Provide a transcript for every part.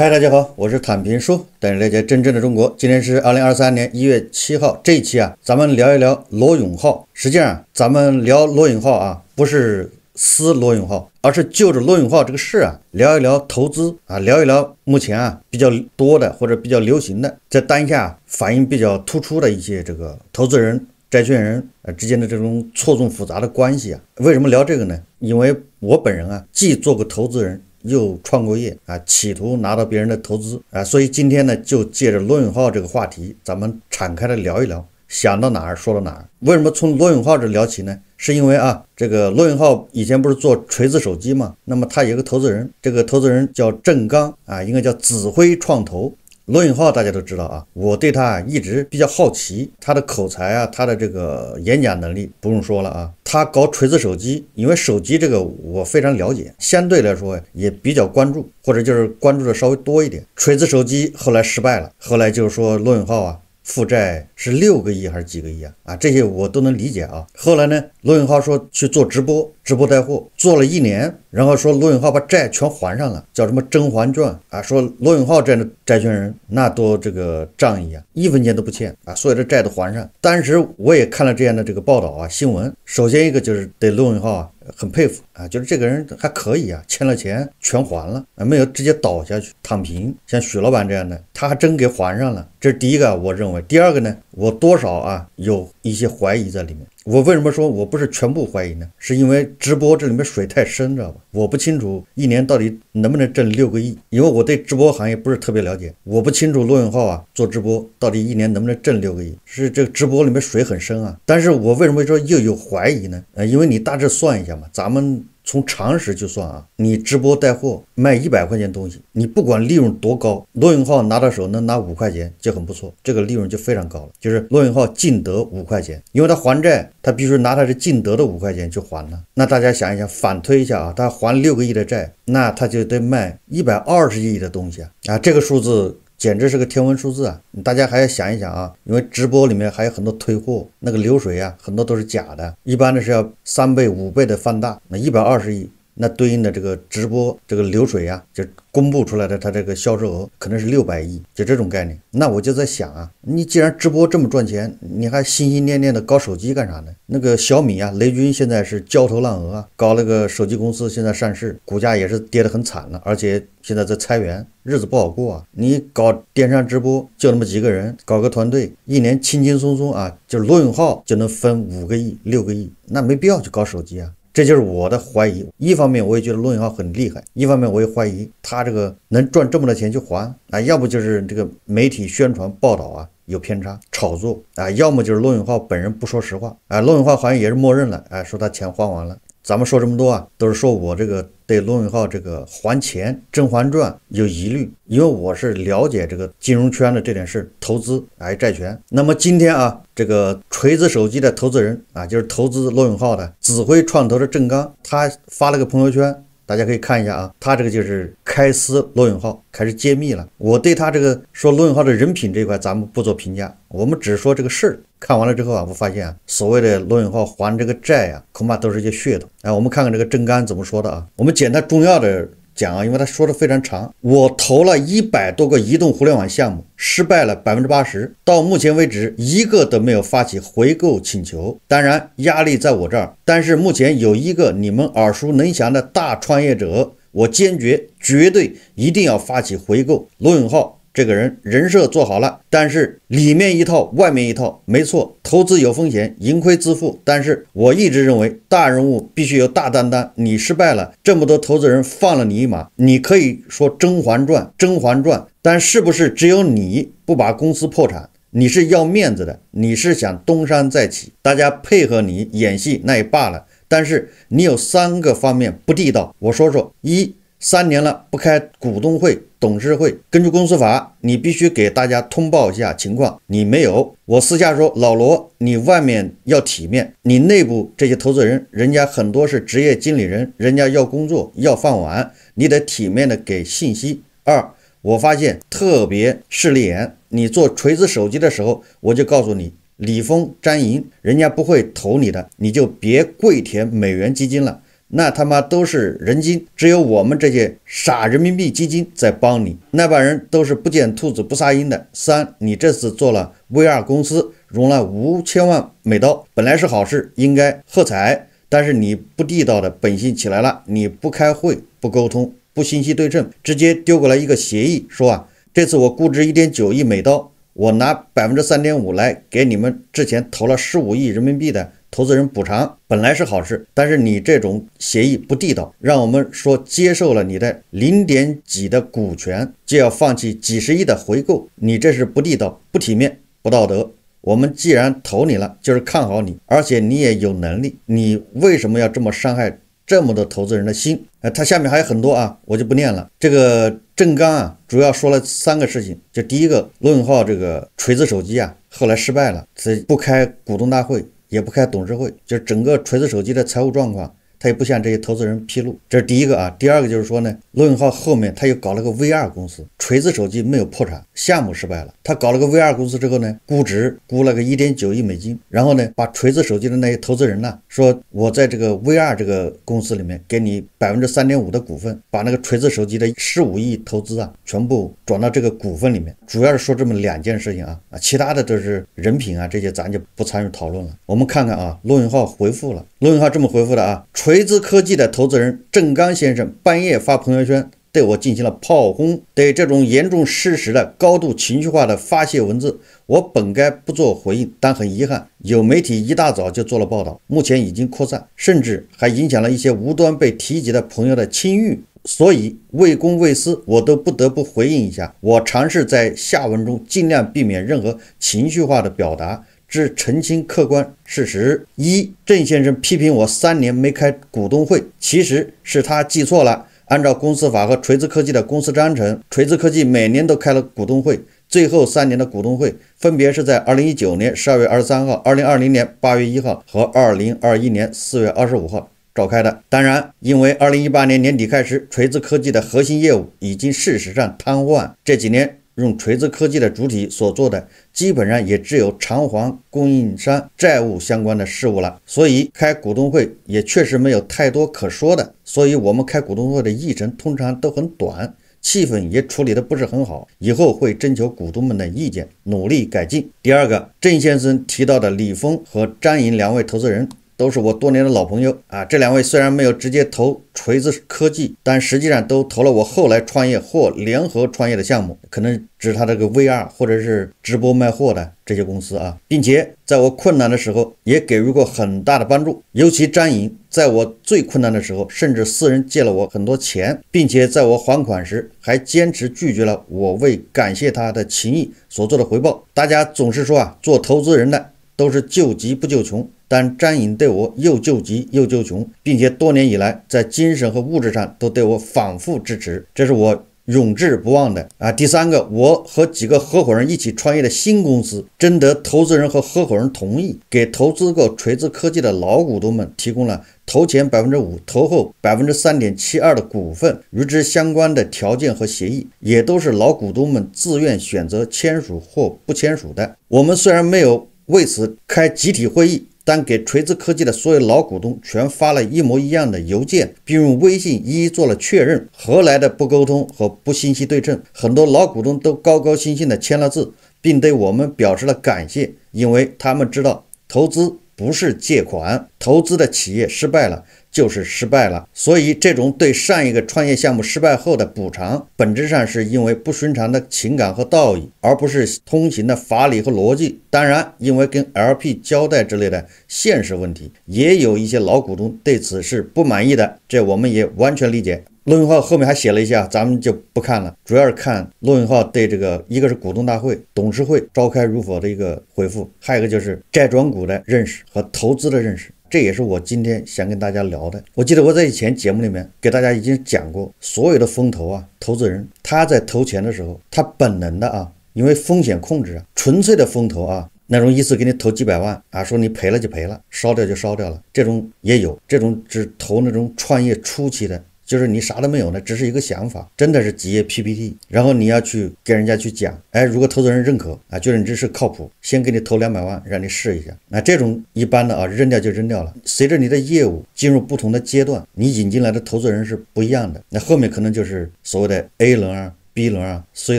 嗨，大家好，我是坦平叔，带你了解真正的中国。今天是二零二三年一月七号，这一期啊，咱们聊一聊罗永浩。实际上，咱们聊罗永浩啊，不是撕罗永浩，而是就着罗永浩这个事啊，聊一聊投资啊，聊一聊目前啊比较多的或者比较流行的，在当下反应比较突出的一些这个投资人、债权人呃之间的这种错综复杂的关系啊。为什么聊这个呢？因为我本人啊，既做过投资人。又创过业啊，企图拿到别人的投资啊，所以今天呢，就借着罗永浩这个话题，咱们敞开了聊一聊，想到哪儿说到哪儿。为什么从罗永浩这聊起呢？是因为啊，这个罗永浩以前不是做锤子手机嘛，那么他有一个投资人，这个投资人叫郑刚啊，应该叫紫辉创投。罗永浩大家都知道啊，我对他一直比较好奇，他的口才啊，他的这个演讲能力不用说了啊。他搞锤子手机，因为手机这个我非常了解，相对来说也比较关注，或者就是关注的稍微多一点。锤子手机后来失败了，后来就是说罗永浩啊。负债是六个亿还是几个亿啊？啊，这些我都能理解啊。后来呢，罗永浩说去做直播，直播带货，做了一年，然后说罗永浩把债全还上了，叫什么《甄嬛传》啊？说罗永浩这样的债权人那多这个仗义啊，一分钱都不欠啊，所有的债都还上。当时我也看了这样的这个报道啊，新闻。首先一个就是对罗永浩啊。很佩服啊，就是这个人还可以啊，欠了钱全还了啊，没有直接倒下去躺平，像许老板这样的，他还真给还上了。这是第一个，我认为。第二个呢，我多少啊有一些怀疑在里面。我为什么说我不是全部怀疑呢？是因为直播这里面水太深，知道吧？我不清楚一年到底能不能挣六个亿，因为我对直播行业不是特别了解。我不清楚罗永浩啊做直播到底一年能不能挣六个亿，是这个直播里面水很深啊。但是我为什么说又有怀疑呢？呃，因为你大致算一下嘛，咱们。从常识就算啊，你直播带货卖一百块钱东西，你不管利润多高，罗永浩拿到手能拿五块钱就很不错，这个利润就非常高了。就是罗永浩净得五块钱，因为他还债，他必须拿他是净得的五块钱去还了。那大家想一想，反推一下啊，他还六个亿的债，那他就得卖一百二十亿的东西啊，啊这个数字。简直是个天文数字啊！大家还要想一想啊，因为直播里面还有很多退货，那个流水啊，很多都是假的，一般的是要三倍、五倍的放大，那一百二十亿那对应的这个直播这个流水呀，就公布出来的，它这个销售额可能是六百亿，就这种概念。那我就在想啊，你既然直播这么赚钱，你还心心念念的搞手机干啥呢？那个小米啊，雷军现在是焦头烂额啊，搞那个手机公司现在上市，股价也是跌得很惨了，而且现在在裁员，日子不好过啊。你搞电商直播就那么几个人，搞个团队，一年轻轻松松啊，就罗永浩就能分五个亿、六个亿，那没必要去搞手机啊。这就是我的怀疑。一方面，我也觉得罗永浩很厉害；一方面，我也怀疑他这个能赚这么多钱去还啊？要不就是这个媒体宣传报道啊有偏差、炒作啊？要么就是罗永浩本人不说实话啊？罗永浩好像也是默认了啊，说他钱花完了。咱们说这么多啊，都是说我这个对罗永浩这个还钱《甄嬛传》有疑虑，因为我是了解这个金融圈的这点事，投资哎债权。那么今天啊，这个锤子手机的投资人啊，就是投资罗永浩的紫辉创投的郑刚，他发了个朋友圈，大家可以看一下啊，他这个就是开撕罗永浩，开始揭秘了。我对他这个说罗永浩的人品这一块，咱们不做评价，我们只说这个事儿。看完了之后啊，我发现所谓的罗永浩还这个债啊，恐怕都是一些噱头。哎，我们看看这个郑刚怎么说的啊？我们简单重要的讲啊，因为他说的非常长。我投了一百多个移动互联网项目，失败了百分之八十，到目前为止一个都没有发起回购请求。当然压力在我这儿，但是目前有一个你们耳熟能详的大创业者，我坚决、绝对一定要发起回购罗永浩。这个人人设做好了，但是里面一套，外面一套，没错。投资有风险，盈亏自负。但是我一直认为，大人物必须有大担当。你失败了，这么多投资人放了你一马，你可以说《甄嬛传》，《甄嬛传》，但是不是只有你不把公司破产？你是要面子的，你是想东山再起？大家配合你演戏，那也罢了。但是你有三个方面不地道，我说说。一三年了不开股东会、董事会，根据公司法，你必须给大家通报一下情况。你没有，我私下说，老罗，你外面要体面，你内部这些投资人，人家很多是职业经理人，人家要工作、要饭碗，你得体面的给信息。二，我发现特别势利眼，你做锤子手机的时候，我就告诉你，李峰、张莹，人家不会投你的，你就别跪舔美元基金了。那他妈都是人精，只有我们这些傻人民币基金在帮你。那帮人都是不见兔子不撒鹰的。三，你这次做了 VR 公司，融了五千万美刀，本来是好事，应该喝彩。但是你不地道的本性起来了，你不开会，不沟通，不信息对称，直接丢过来一个协议，说啊，这次我估值一点九亿美刀，我拿百分之三点五来给你们之前投了十五亿人民币的。投资人补偿本来是好事，但是你这种协议不地道，让我们说接受了你的零点几的股权，就要放弃几十亿的回购，你这是不地道、不体面、不道德。我们既然投你了，就是看好你，而且你也有能力，你为什么要这么伤害这么多投资人的心？呃，他下面还有很多啊，我就不念了。这个郑刚啊，主要说了三个事情，就第一个，罗永浩这个锤子手机啊，后来失败了，以不开股东大会。也不开董事会，就整个锤子手机的财务状况。他也不向这些投资人披露，这是第一个啊。第二个就是说呢，罗永浩后面他又搞了个 VR 公司，锤子手机没有破产，项目失败了。他搞了个 VR 公司之后呢，估值估了个一点九亿美金，然后呢，把锤子手机的那些投资人呢，说我在这个 VR 这个公司里面给你百分之三点五的股份，把那个锤子手机的十五亿投资啊，全部转到这个股份里面。主要是说这么两件事情啊，啊，其他的都是人品啊，这些咱就不参与讨论了。我们看看啊，罗永浩回复了，罗永浩这么回复的啊，锤。锤子科技的投资人郑刚先生半夜发朋友圈，对我进行了炮轰。对这种严重失实的、高度情绪化的发泄文字，我本该不做回应，但很遗憾，有媒体一大早就做了报道，目前已经扩散，甚至还影响了一些无端被提及的朋友的清誉。所以，为公为私，我都不得不回应一下。我尝试在下文中尽量避免任何情绪化的表达。之澄清客观事实：一，郑先生批评我三年没开股东会，其实是他记错了。按照公司法和锤子科技的公司章程，锤子科技每年都开了股东会。最后三年的股东会分别是在二零一九年十二月二十三号、二零二零年八月一号和二零二一年四月二十五号召开的。当然，因为二零一八年年底开始，锤子科技的核心业务已经事实上瘫痪，这几年。用锤子科技的主体所做的，基本上也只有偿还供应商债务相关的事务了。所以开股东会也确实没有太多可说的。所以我们开股东会的议程通常都很短，气氛也处理得不是很好。以后会征求股东们的意见，努力改进。第二个，郑先生提到的李峰和张莹两位投资人。都是我多年的老朋友啊！这两位虽然没有直接投锤子科技，但实际上都投了我后来创业或联合创业的项目，可能指他这个 VR 或者是直播卖货的这些公司啊，并且在我困难的时候也给予过很大的帮助。尤其张颖，在我最困难的时候，甚至私人借了我很多钱，并且在我还款时还坚持拒绝了我为感谢他的情谊所做的回报。大家总是说啊，做投资人的都是救急不救穷。但张颖对我又救急又救穷，并且多年以来在精神和物质上都对我反复支持，这是我永志不忘的啊。第三个，我和几个合伙人一起创业的新公司，征得投资人和合伙人同意，给投资过锤子科技的老股东们提供了投前百分之五、投后百分之三点七二的股份，与之相关的条件和协议，也都是老股东们自愿选择签署或不签署的。我们虽然没有为此开集体会议。但给锤子科技的所有老股东全发了一模一样的邮件，并用微信一一做了确认，何来的不沟通和不信息对称？很多老股东都高高兴兴的签了字，并对我们表示了感谢，因为他们知道投资不是借款，投资的企业失败了。就是失败了，所以这种对上一个创业项目失败后的补偿，本质上是因为不寻常的情感和道义，而不是通行的法理和逻辑。当然，因为跟 LP 交代之类的现实问题，也有一些老股东对此是不满意的，这我们也完全理解。罗永浩后面还写了一下，咱们就不看了，主要是看罗永浩对这个一个是股东大会、董事会召开如何的一个回复，还有一个就是债转股的认识和投资的认识。这也是我今天想跟大家聊的。我记得我在以前节目里面给大家已经讲过，所有的风投啊，投资人他在投钱的时候，他本能的啊，因为风险控制啊，纯粹的风投啊，那种一次给你投几百万啊，说你赔了就赔了，烧掉就烧掉了，这种也有，这种只投那种创业初期的。就是你啥都没有呢，只是一个想法，真的是几页 PPT，然后你要去跟人家去讲，哎，如果投资人认可啊，觉得你这是靠谱，先给你投两百万让你试一下。那这种一般的啊，扔掉就扔掉了。随着你的业务进入不同的阶段，你引进来的投资人是不一样的。那后面可能就是所谓的 A 轮啊。B 轮啊，C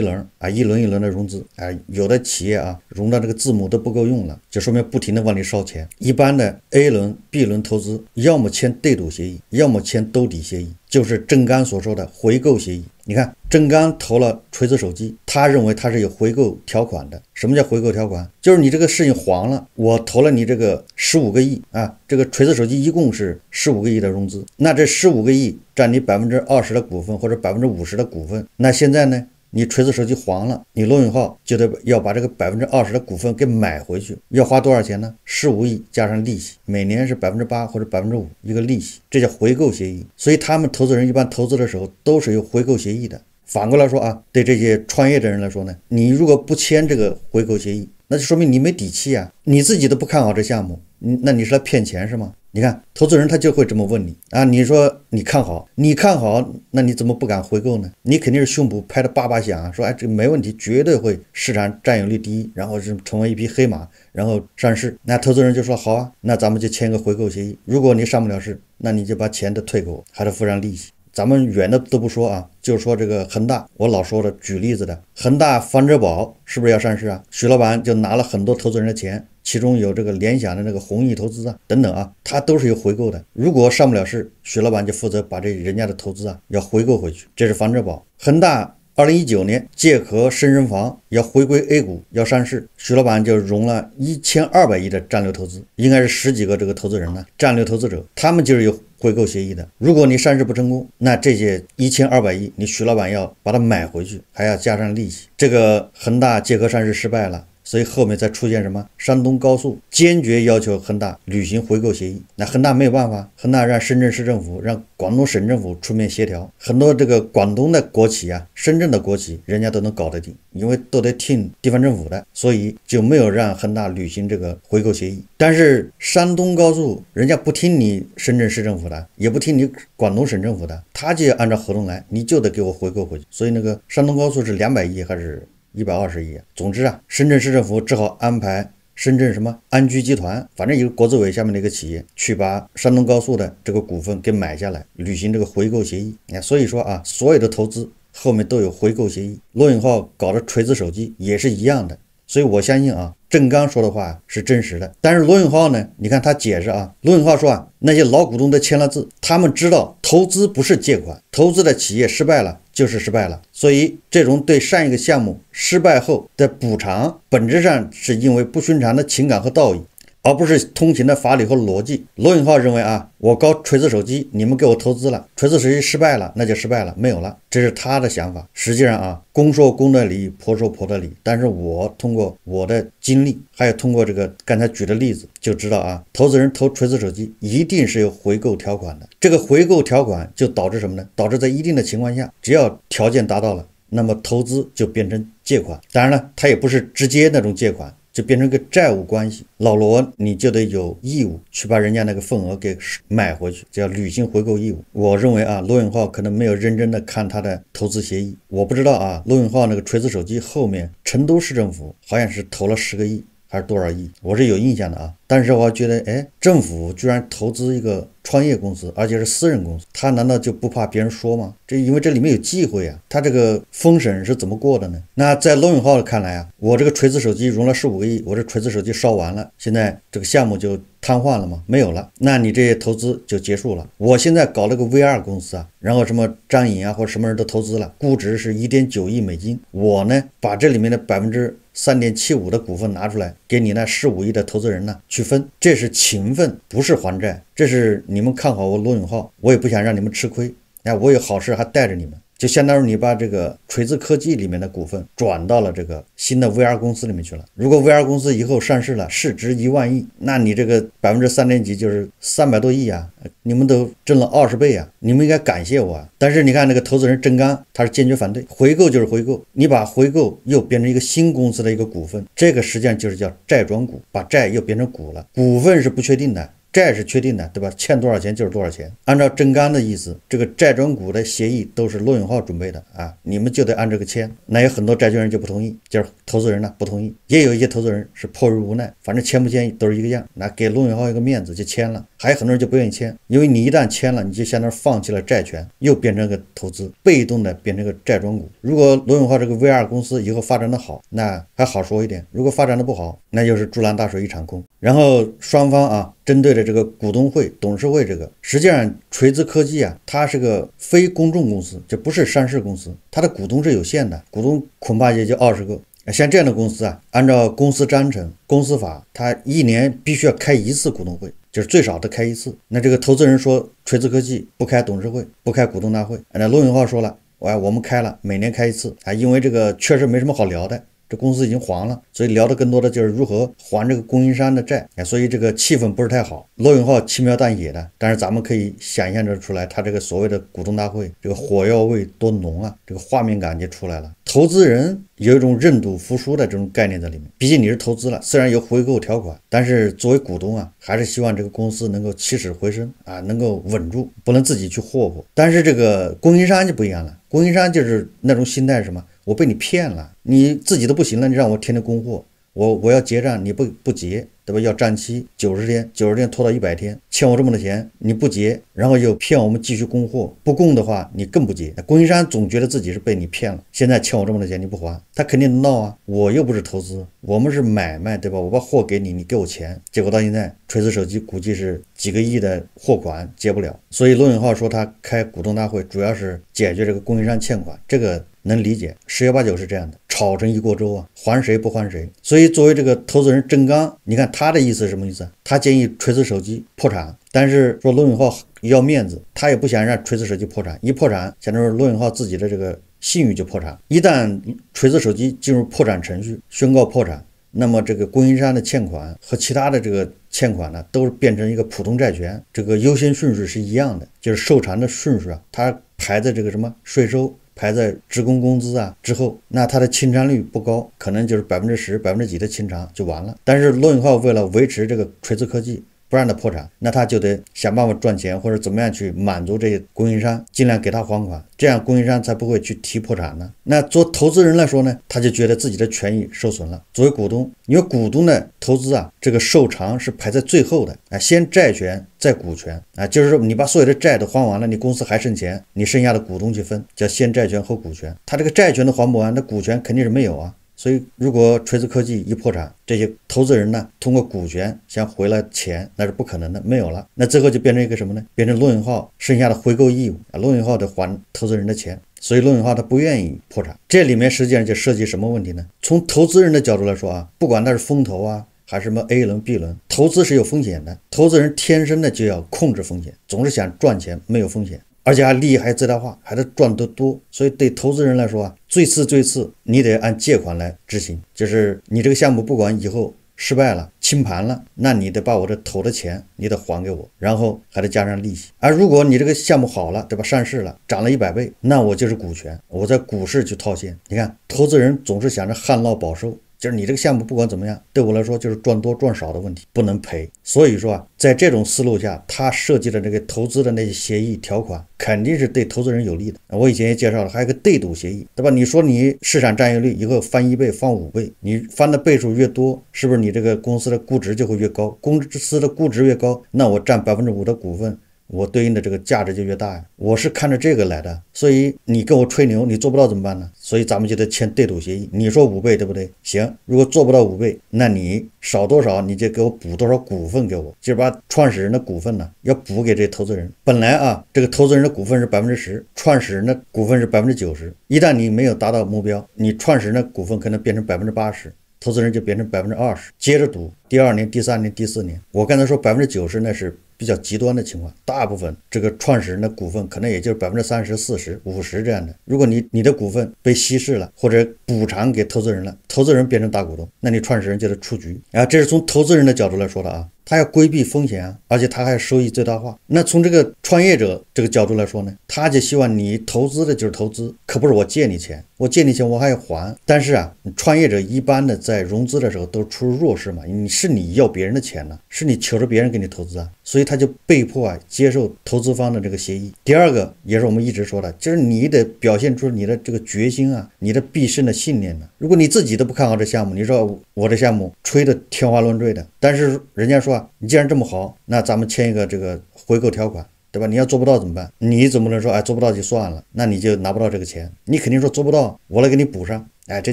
轮啊，一轮一轮的融资啊，有的企业啊，融到这个字母都不够用了，就说明不停的往里烧钱。一般的 A 轮、B 轮投资，要么签对赌协议，要么签兜底协议，就是正刚所说的回购协议。你看，郑刚投了锤子手机，他认为他是有回购条款的。什么叫回购条款？就是你这个事情黄了，我投了你这个十五个亿啊，这个锤子手机一共是十五个亿的融资，那这十五个亿占你百分之二十的股份或者百分之五十的股份，那现在呢？你锤子手机黄了，你罗永浩就得要把这个百分之二十的股份给买回去，要花多少钱呢？十五亿加上利息，每年是百分之八或者百分之五一个利息，这叫回购协议。所以他们投资人一般投资的时候都是有回购协议的。反过来说啊，对这些创业的人来说呢，你如果不签这个回购协议，那就说明你没底气啊，你自己都不看好这项目，你那你是来骗钱是吗？你看，投资人他就会这么问你啊？你说你看好，你看好，那你怎么不敢回购呢？你肯定是胸脯拍的叭叭响啊，说哎，这没问题，绝对会市场占有率第一，然后是成为一匹黑马，然后上市。那投资人就说好啊，那咱们就签个回购协议。如果你上不了市，那你就把钱都退给我，还得付上利息。咱们远的都不说啊，就说这个恒大，我老说的举例子的，恒大房车宝是不是要上市啊？许老板就拿了很多投资人的钱。其中有这个联想的那个弘毅投资啊等等啊，它都是有回购的。如果上不了市，徐老板就负责把这人家的投资啊要回购回去。这是房哲宝，恒大二零一九年借壳深证房要回归 A 股要上市，徐老板就融了一千二百亿的战略投资，应该是十几个这个投资人呢，战略投资者，他们就是有回购协议的。如果你上市不成功，那这些一千二百亿你徐老板要把它买回去，还要加上利息。这个恒大借壳上市失败了。所以后面再出现什么？山东高速坚决要求恒大履行回购协议。那恒大没有办法，恒大让深圳市政府、让广东省政府出面协调。很多这个广东的国企啊、深圳的国企，人家都能搞得定，因为都得听地方政府的，所以就没有让恒大履行这个回购协议。但是山东高速人家不听你深圳市政府的，也不听你广东省政府的，他就要按照合同来，你就得给我回购回去。所以那个山东高速是两百亿还是？一百二十亿。总之啊，深圳市政府只好安排深圳什么安居集团，反正一个国资委下面的一个企业，去把山东高速的这个股份给买下来，履行这个回购协议。你看，所以说啊，所有的投资后面都有回购协议。罗永浩搞的锤子手机也是一样的。所以我相信啊，郑刚说的话是真实的。但是罗永浩呢？你看他解释啊，罗永浩说啊，那些老股东都签了字，他们知道投资不是借款，投资的企业失败了就是失败了。所以这种对上一个项目失败后的补偿，本质上是因为不寻常的情感和道义。而不是通行的法理和逻辑。罗永浩认为啊，我搞锤子手机，你们给我投资了，锤子手机失败了，那就失败了，没有了。这是他的想法。实际上啊，公说公的理，婆说婆的理。但是，我通过我的经历，还有通过这个刚才举的例子，就知道啊，投资人投锤子手机一定是有回购条款的。这个回购条款就导致什么呢？导致在一定的情况下，只要条件达到了，那么投资就变成借款。当然了，它也不是直接那种借款。就变成个债务关系，老罗你就得有义务去把人家那个份额给买回去，叫履行回购义务。我认为啊，罗永浩可能没有认真的看他的投资协议，我不知道啊，罗永浩那个锤子手机后面成都市政府好像是投了十个亿还是多少亿，我是有印象的啊。但是我觉得，哎，政府居然投资一个创业公司，而且是私人公司，他难道就不怕别人说吗？这因为这里面有忌讳啊。他这个封审是怎么过的呢？那在罗永浩看来啊，我这个锤子手机融了十五个亿，我这锤子手机烧完了，现在这个项目就瘫痪了吗？没有了，那你这些投资就结束了。我现在搞了个 VR 公司啊，然后什么张颖啊或者什么人都投资了，估值是一点九亿美金。我呢，把这里面的百分之三点七五的股份拿出来，给你那十五亿的投资人呢去。分，这是情分，不是还债。这是你们看好我罗永浩，我也不想让你们吃亏。哎，我有好事还带着你们。就相当于你把这个锤子科技里面的股份转到了这个新的 VR 公司里面去了。如果 VR 公司以后上市了，市值一万亿，那你这个百分之三点几就是三百多亿啊，你们都挣了二十倍啊，你们应该感谢我。啊！但是你看那个投资人郑刚，他是坚决反对回购，就是回购，你把回购又变成一个新公司的一个股份，这个实际上就是叫债转股，把债又变成股了，股份是不确定的。债是确定的，对吧？欠多少钱就是多少钱。按照郑刚的意思，这个债转股的协议都是罗永浩准备的啊，你们就得按这个签。那有很多债权人就不同意，就是投资人呢不同意，也有一些投资人是迫于无奈，反正签不签都是一个样。那给罗永浩一个面子就签了。还有很多人就不愿意签，因为你一旦签了，你就相当于放弃了债权，又变成个投资，被动的变成个债转股。如果罗永浩这个 VR 公司以后发展的好，那还好说一点；如果发展的不好，那就是竹篮打水一场空。然后双方啊，针对的这个股东会、董事会这个，实际上锤子科技啊，它是个非公众公司，就不是上市公司，它的股东是有限的，股东恐怕也就二十个。像这样的公司啊，按照公司章程、公司法，它一年必须要开一次股东会。就是最少得开一次。那这个投资人说，锤子科技不开董事会，不开股东大会。那罗永浩说了，哎，我们开了，每年开一次啊，因为这个确实没什么好聊的。这公司已经黄了，所以聊的更多的就是如何还这个供应商的债，所以这个气氛不是太好。罗永浩轻描淡写的，但是咱们可以想象着出来，他这个所谓的股东大会，这个火药味多浓啊，这个画面感就出来了。投资人有一种认赌服输的这种概念在里面，毕竟你是投资了，虽然有回购条款，但是作为股东啊，还是希望这个公司能够起死回生啊，能够稳住，不能自己去霍霍。但是这个供应商就不一样了，供应商就是那种心态是什么？我被你骗了，你自己都不行了，你让我天天供货，我我要结账，你不不结，对吧？要账期九十天，九十天拖到一百天，欠我这么多钱，你不结，然后又骗我们继续供货，不供的话你更不结。供应商总觉得自己是被你骗了，现在欠我这么多钱你不还，他肯定闹啊！我又不是投资，我们是买卖，对吧？我把货给你，你给我钱，结果到现在锤子手机估计是几个亿的货款结不了，所以罗永浩说他开股东大会主要是解决这个供应商欠款这个。能理解，十有八九是这样的，炒成一锅粥啊，还谁不还谁。所以作为这个投资人郑刚，你看他的意思是什么意思？他建议锤子手机破产，但是说罗永浩要面子，他也不想让锤子手机破产。一破产，显在说罗永浩自己的这个信誉就破产。一旦锤子手机进入破产程序，宣告破产，那么这个供应商的欠款和其他的这个欠款呢，都是变成一个普通债权，这个优先顺序是一样的，就是受偿的顺序啊，它排在这个什么税收。排在职工工资啊之后，那它的清偿率不高，可能就是百分之十、百分之几的清偿就完了。但是罗永浩为了维持这个锤子科技。不让他破产，那他就得想办法赚钱，或者怎么样去满足这些供应商，尽量给他还款，这样供应商才不会去提破产呢。那做投资人来说呢，他就觉得自己的权益受损了。作为股东，因为股东的投资啊，这个受偿是排在最后的，啊，先债权再股权，啊，就是说你把所有的债都还完了，你公司还剩钱，你剩下的股东去分，叫先债权后股权。他这个债权都还不完，那股权肯定是没有啊。所以，如果锤子科技一破产，这些投资人呢，通过股权想回来钱，那是不可能的，没有了。那最后就变成一个什么呢？变成罗永浩剩下的回购义务。啊，罗永浩得还投资人的钱，所以罗永浩他不愿意破产。这里面实际上就涉及什么问题呢？从投资人的角度来说啊，不管那是风投啊，还是什么 A 轮、B 轮，投资是有风险的。投资人天生的就要控制风险，总是想赚钱，没有风险。而且还利益还最大化，还得赚得多，所以对投资人来说啊，最次最次，你得按借款来执行，就是你这个项目不管以后失败了、清盘了，那你得把我这投的钱，你得还给我，然后还得加上利息。而如果你这个项目好了，对吧？上市了，涨了一百倍，那我就是股权，我在股市去套现。你看，投资人总是想着旱涝保收。就是你这个项目不管怎么样，对我来说就是赚多赚少的问题，不能赔。所以说啊，在这种思路下，他设计的这个投资的那些协议条款，肯定是对投资人有利的。我以前也介绍了，还有个对赌协议，对吧？你说你市场占有率以后翻一倍，翻五倍，你翻的倍数越多，是不是你这个公司的估值就会越高？公司的估值越高，那我占百分之五的股份。我对应的这个价值就越大呀，我是看着这个来的，所以你跟我吹牛，你做不到怎么办呢？所以咱们就得签对赌协议。你说五倍对不对？行，如果做不到五倍，那你少多少你就给我补多少股份给我，就是把创始人的股份呢要补给这投资人。本来啊，这个投资人的股份是百分之十，创始人的股份是百分之九十。一旦你没有达到目标，你创始人的股份可能变成百分之八十，投资人就变成百分之二十。接着赌第二年、第三年、第四年。我刚才说百分之九十那是。比较极端的情况，大部分这个创始人的股份可能也就是百分之三十四十五十这样的。如果你你的股份被稀释了，或者补偿给投资人了，投资人变成大股东，那你创始人就得出局啊。这是从投资人的角度来说的啊。他要规避风险啊，而且他还收益最大化。那从这个创业者这个角度来说呢，他就希望你投资的就是投资，可不是我借你钱，我借你钱我还要还。但是啊，创业者一般的在融资的时候都处于弱势嘛，你是你要别人的钱呢，是你求着别人给你投资啊，所以他就被迫啊接受投资方的这个协议。第二个也是我们一直说的，就是你得表现出你的这个决心啊，你的必胜的信念啊。如果你自己都不看好这项目，你说我这项目吹的天花乱坠的，但是人家说。你既然这么好，那咱们签一个这个回购条款，对吧？你要做不到怎么办？你总不能说哎做不到就算了，那你就拿不到这个钱。你肯定说做不到，我来给你补上。哎，这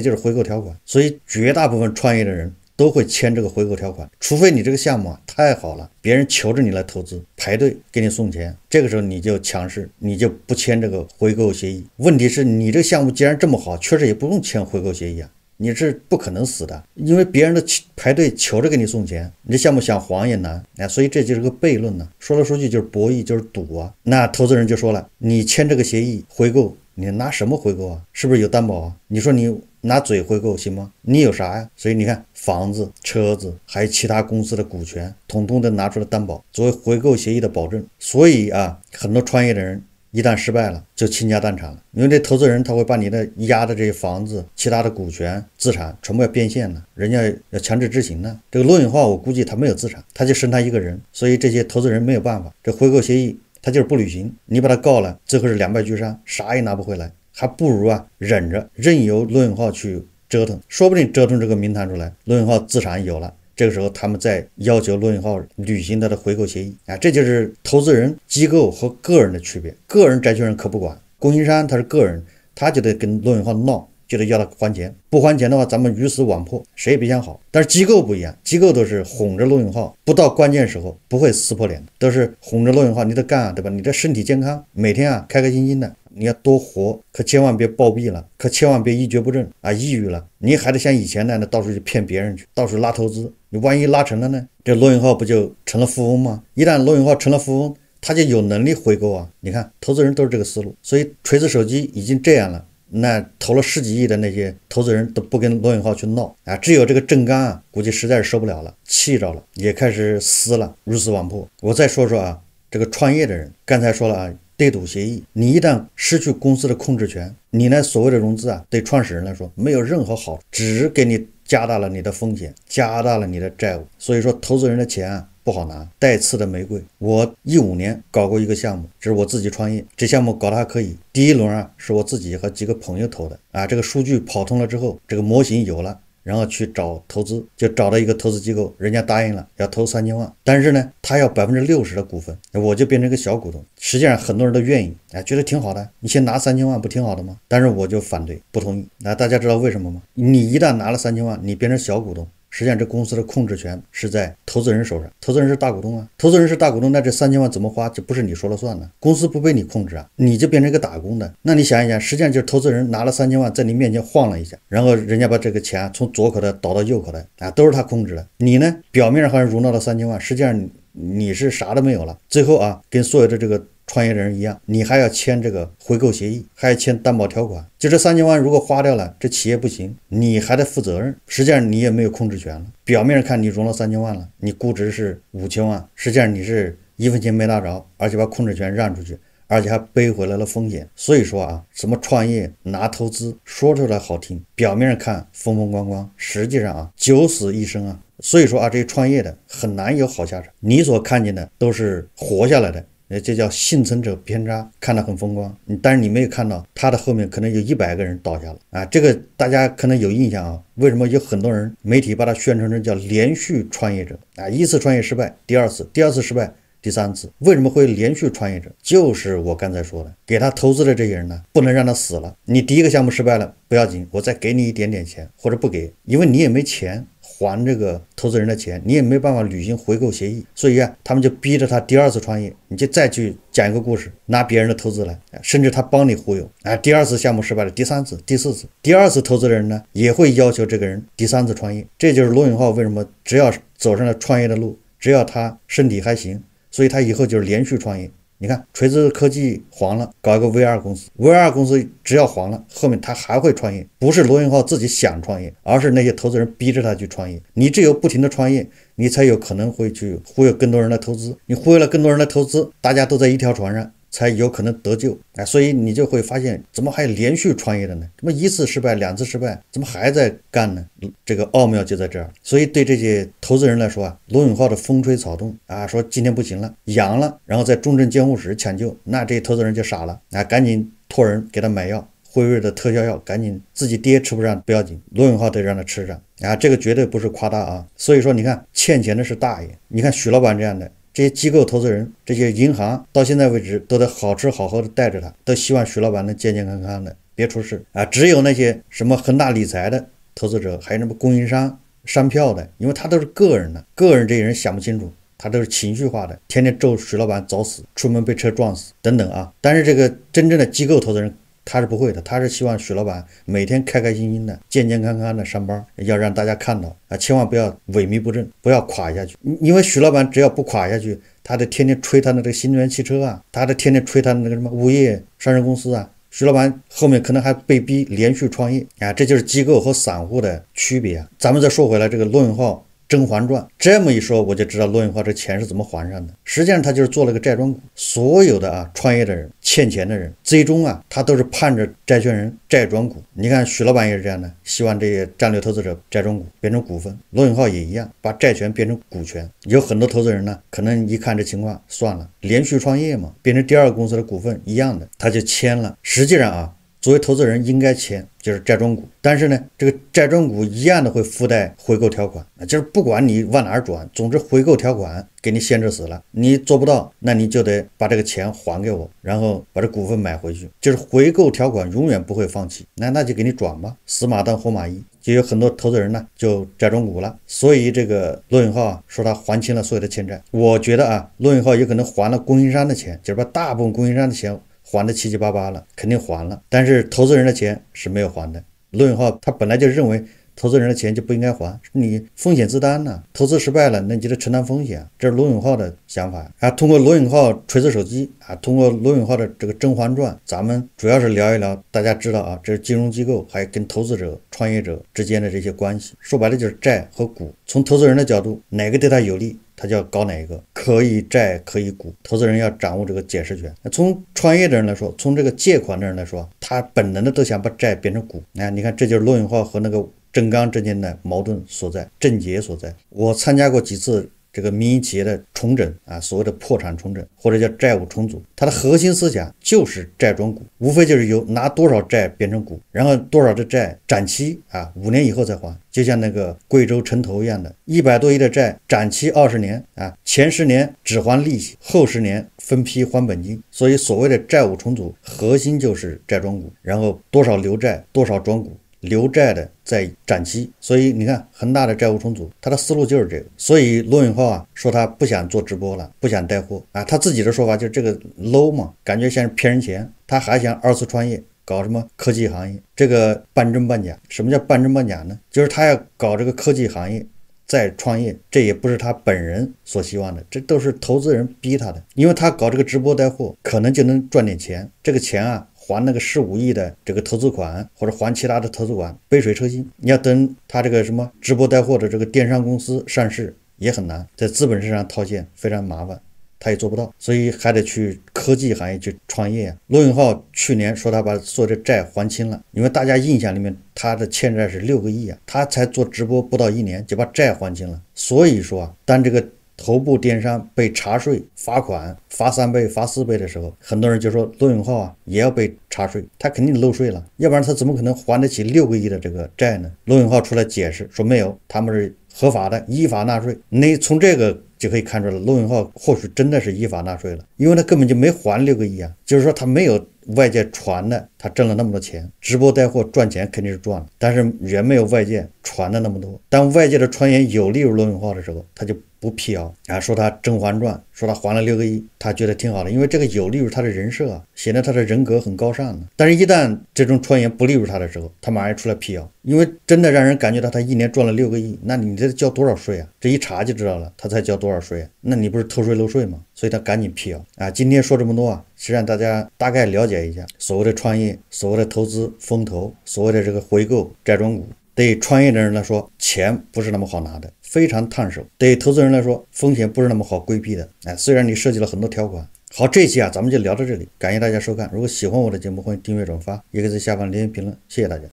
就是回购条款。所以绝大部分创业的人都会签这个回购条款，除非你这个项目啊太好了，别人求着你来投资，排队给你送钱，这个时候你就强势，你就不签这个回购协议。问题是你这个项目既然这么好，确实也不用签回购协议啊。你是不可能死的，因为别人的排排队求着给你送钱，你这项目想黄也难哎，所以这就是个悖论呢。说来说去就是博弈，就是赌啊。那投资人就说了，你签这个协议回购，你拿什么回购啊？是不是有担保啊？你说你拿嘴回购行吗？你有啥呀？所以你看房子、车子，还有其他公司的股权，统统的拿出来担保作为回购协议的保证。所以啊，很多创业的人一旦失败了，就倾家荡产了。因为这投资人他会把你的压的这些房子、其他的股权资产全部要变现了，人家要强制执行了。这个罗永浩，我估计他没有资产，他就剩他一个人，所以这些投资人没有办法。这回购协议他就是不履行，你把他告了，最后是两败俱伤，啥也拿不回来，还不如啊忍着，任由罗永浩去折腾，说不定折腾这个名堂出来，罗永浩资产有了。这个时候，他们在要求罗永浩履行他的回购协议啊，这就是投资人、机构和个人的区别。个人债权人可不管，供应商他是个人，他就得跟罗永浩闹，就得要他还钱，不还钱的话，咱们鱼死网破，谁也别想好。但是机构不一样，机构都是哄着罗永浩，不到关键时候不会撕破脸都是哄着罗永浩，你得干啊，对吧？你得身体健康，每天啊开开心心的。你要多活，可千万别暴毙了，可千万别一蹶不振啊，抑郁了。你还得像以前那样到处去骗别人去，到处拉投资。你万一拉成了呢？这罗永浩不就成了富翁吗？一旦罗永浩成了富翁，他就有能力回购啊。你看，投资人都是这个思路，所以锤子手机已经这样了，那投了十几亿的那些投资人都不跟罗永浩去闹啊，只有这个郑刚啊，估计实在是受不了了，气着了，也开始撕了，鱼死网破。我再说说啊，这个创业的人，刚才说了啊。对赌协议，你一旦失去公司的控制权，你那所谓的融资啊，对创始人来说没有任何好处，只给你加大了你的风险，加大了你的债务。所以说，投资人的钱啊不好拿，带刺的玫瑰。我一五年搞过一个项目，这是我自己创业，这项目搞得还可以。第一轮啊是我自己和几个朋友投的啊，这个数据跑通了之后，这个模型有了。然后去找投资，就找到一个投资机构，人家答应了要投三千万，但是呢，他要百分之六十的股份，我就变成个小股东。实际上很多人都愿意，哎，觉得挺好的，你先拿三千万不挺好的吗？但是我就反对，不同意。那大家知道为什么吗？你一旦拿了三千万，你变成小股东。实际上，这公司的控制权是在投资人手上。投资人是大股东啊，投资人是大股东，那这三千万怎么花就不是你说了算了。公司不被你控制啊，你就变成一个打工的。那你想一想，实际上就是投资人拿了三千万，在你面前晃了一下，然后人家把这个钱从左口袋倒到右口袋啊，都是他控制的。你呢，表面上好像融到了三千万，实际上你是啥都没有了。最后啊，跟所有的这个。创业的人一样，你还要签这个回购协议，还要签担保条款。就这三千万，如果花掉了，这企业不行，你还得负责任。实际上你也没有控制权了。表面上看你融了三千万了，你估值是五千万，实际上你是一分钱没拿着，而且把控制权让出去，而且还背回来了风险。所以说啊，什么创业拿投资，说出来好听，表面上看风风光光，实际上啊九死一生啊。所以说啊，这些创业的很难有好下场。你所看见的都是活下来的。哎，这叫幸存者偏差，看得很风光，但是你没有看到他的后面可能有一百个人倒下了啊！这个大家可能有印象啊？为什么有很多人媒体把他宣传成叫连续创业者啊？一次创业失败，第二次，第二次失败，第三次，为什么会连续创业者？就是我刚才说的，给他投资的这些人呢，不能让他死了。你第一个项目失败了不要紧，我再给你一点点钱或者不给，因为你也没钱。还这个投资人的钱，你也没办法履行回购协议，所以啊，他们就逼着他第二次创业，你就再去讲一个故事，拿别人的投资来，甚至他帮你忽悠，啊，第二次项目失败了，第三次、第四次，第二次投资人呢，也会要求这个人第三次创业，这就是罗永浩为什么只要走上了创业的路，只要他身体还行，所以他以后就是连续创业。你看，锤子科技黄了，搞一个 VR 公司，VR 公司只要黄了，后面他还会创业，不是罗永浩自己想创业，而是那些投资人逼着他去创业。你只有不停的创业，你才有可能会去忽悠更多人来投资。你忽悠了更多人来投资，大家都在一条船上。才有可能得救啊！所以你就会发现，怎么还连续创业的呢？怎么一次失败，两次失败，怎么还在干呢？这个奥妙就在这儿。所以对这些投资人来说啊，罗永浩的风吹草动啊，说今天不行了，阳了，然后在重症监护室抢救，那这些投资人就傻了啊，赶紧托人给他买药，辉瑞的特效药，赶紧自己爹吃不上不要紧，罗永浩得让他吃上啊，这个绝对不是夸大啊。所以说，你看欠钱的是大爷，你看许老板这样的。这些机构投资人、这些银行到现在为止都得好吃好喝的带着他，都希望徐老板能健健康康的，别出事啊！只有那些什么恒大理财的投资者，还有什么供应商、商票的，因为他都是个人的，个人这些人想不清楚，他都是情绪化的，天天咒徐老板早死，出门被车撞死等等啊！但是这个真正的机构投资人。他是不会的，他是希望许老板每天开开心心的、健健康康的上班，要让大家看到啊，千万不要萎靡不振，不要垮下去。因为许老板只要不垮下去，他得天天吹他的这个新能源汽车啊，他得天天吹他的那个什么物业上市公司啊。许老板后面可能还被逼连续创业啊，这就是机构和散户的区别。咱们再说回来，这个论号。《甄嬛传》这么一说，我就知道罗永浩这钱是怎么还上的。实际上，他就是做了个债转股。所有的啊，创业的人、欠钱的人，最终啊，他都是盼着债权人债转股。你看许老板也是这样的，希望这些战略投资者债转股变成股份。罗永浩也一样，把债权变成股权。有很多投资人呢，可能一看这情况，算了，连续创业嘛，变成第二个公司的股份一样的，他就签了。实际上啊。作为投资人，应该签就是债转股，但是呢，这个债转股一样的会附带回购条款，啊，就是不管你往哪儿转，总之回购条款给你限制死了，你做不到，那你就得把这个钱还给我，然后把这股份买回去，就是回购条款永远不会放弃，那那就给你转吧，死马当活马医，就有很多投资人呢就债转股了，所以这个罗永浩说他还清了所有的欠债，我觉得啊，罗永浩有可能还了供应商的钱，就是把大部分供应商的钱。还的七七八八了，肯定还了。但是投资人的钱是没有还的。罗永浩他本来就认为。投资人的钱就不应该还你风险自担呢？投资失败了，那你就得承担风险。这是罗永浩的想法啊。通过罗永浩锤子手机啊，通过罗永浩的这个《甄嬛传》，咱们主要是聊一聊，大家知道啊，这是金融机构还有跟投资者、创业者之间的这些关系。说白了就是债和股。从投资人的角度，哪个对他有利，他就要搞哪一个。可以债，可以股。投资人要掌握这个解释权。从创业的人来说，从这个借款的人来说，他本能的都想把债变成股。那你看，这就是罗永浩和那个。正刚之间的矛盾所在，症结所在。我参加过几次这个民营企业的重整啊，所谓的破产重整或者叫债务重组，它的核心思想就是债转股，无非就是由拿多少债变成股，然后多少的债展期啊，五年以后再还。就像那个贵州城投一样的，一百多亿的债展期二十年啊，前十年只还利息，后十年分批还本金。所以，所谓的债务重组核心就是债转股，然后多少留债，多少转股。留债的在展期，所以你看恒大的债务重组，他的思路就是这个。所以罗永浩啊说他不想做直播了，不想带货啊，他自己的说法就是这个 low 嘛，感觉像是骗人钱。他还想二次创业，搞什么科技行业，这个半真半假。什么叫半真半假呢？就是他要搞这个科技行业再创业，这也不是他本人所希望的，这都是投资人逼他的，因为他搞这个直播带货可能就能赚点钱，这个钱啊。还那个十五亿的这个投资款，或者还其他的投资款，杯水车薪。你要等他这个什么直播带货的这个电商公司上市也很难，在资本市上套现非常麻烦，他也做不到，所以还得去科技行业去创业罗永浩去年说他把所有的债还清了，因为大家印象里面他的欠债是六个亿啊，他才做直播不到一年就把债还清了，所以说啊，当这个。头部电商被查税罚款，罚三倍、罚四倍的时候，很多人就说罗永浩啊也要被查税，他肯定漏税了，要不然他怎么可能还得起六个亿的这个债呢？罗永浩出来解释说没有，他们是合法的，依法纳税。你从这个就可以看出来，罗永浩或许真的是依法纳税了，因为他根本就没还六个亿啊，就是说他没有外界传的他挣了那么多钱，直播带货赚钱肯定是赚了，但是远没有外界传的那么多。当外界的传言有利于罗永浩的时候，他就。不辟谣啊，说他《甄嬛传》，说他还了六个亿，他觉得挺好的，因为这个有利于他的人设啊，显得他的人格很高尚的。但是，一旦这种传言不利于他的时候，他马上出来辟谣，因为真的让人感觉到他一年赚了六个亿，那你这交多少税啊？这一查就知道了，他才交多少税？那你不是偷税漏税吗？所以他赶紧辟谣啊。今天说这么多啊，是让大家大概了解一下所谓的创业、所谓的投资、风投、所谓的这个回购债转股。对创业的人来说，钱不是那么好拿的，非常烫手；对投资人来说，风险不是那么好规避的。哎，虽然你设计了很多条款，好，这一期啊，咱们就聊到这里，感谢大家收看。如果喜欢我的节目，欢迎订阅、转发，也可以在下方留言评论，谢谢大家。